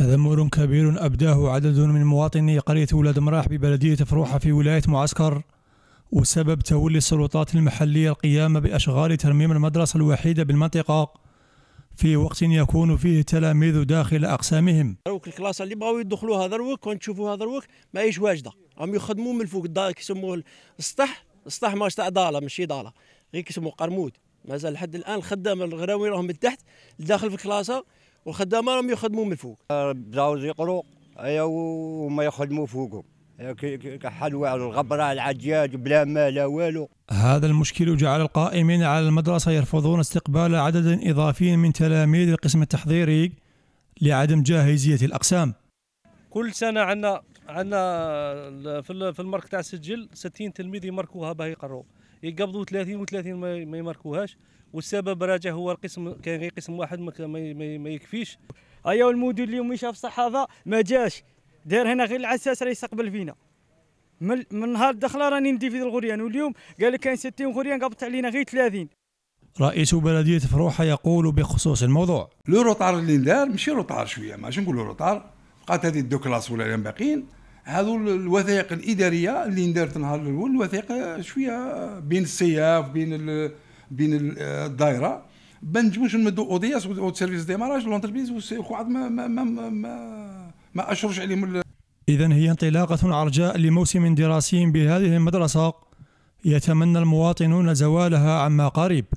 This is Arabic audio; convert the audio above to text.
تذمر كبير أبداه عدد من مواطني قرية ولاد مراح ببلدية فروحة في ولاية معسكر وسبب تولي السلطات المحلية القيام بأشغال ترميم المدرسة الوحيدة بالمنطقة في وقت يكون فيه تلاميذ داخل أقسامهم روك الكلاسة اللي بغاو يدخلوا هذا الوقت ونشوفوا هذا الوقت ما هيش واجدة هم يخدموا من فوق الدار كيسموه السطح السطح ماش تاع ضالة ماشي ضالة غير كيسموه قرمود مازال لحد الآن الخدام الغراوي راهم من تحت داخل في الكلاسة والخدامه راهم يخدموا من فوق آه، بداو يقروا هيا وما يخدموا فوقهم حلوى على الغبرة على العجاج بلا ما لا والو هذا المشكل جعل القائمين على المدرسة يرفضون استقبال عدد إضافي من تلاميذ القسم التحضيري لعدم جاهزية الأقسام كل سنة عندنا عندنا في المرك تاع السجل 60 تلميذ يمركوها باه يقروا يقبضوا 30 و30 ما يماركوهاش والسبب راجع هو القسم كان غير قسم واحد ما يكفيش ايا أيوة، المدير مشى شاف الصحافه ما جاش داير هنا غير العساس راه يستقبل فينا من نهار الدخله راني ندي في الغريان واليوم قال لك كاين 60 غريان قبضت علينا غير 30 رئيس بلدية فروحة يقول بخصوص الموضوع لو روطار اللي دار ماشي روطار شوية ماشي نقولوا روطار بقات هذه الدو كلاس ولا باقيين هذو الوثائق الاداريه اللي ندارت النهار الاول الوثائق شويه بين السياف بين ال بين الدائره ما نجموش نمدوا او دي او سيرفيس ديماراج لونتربريز وعاد ما ما ما ما, ما اشرش عليهم اذا هي انطلاقه عرجاء لموسم دراسي بهذه المدرسه يتمنى المواطنون زوالها عما قريب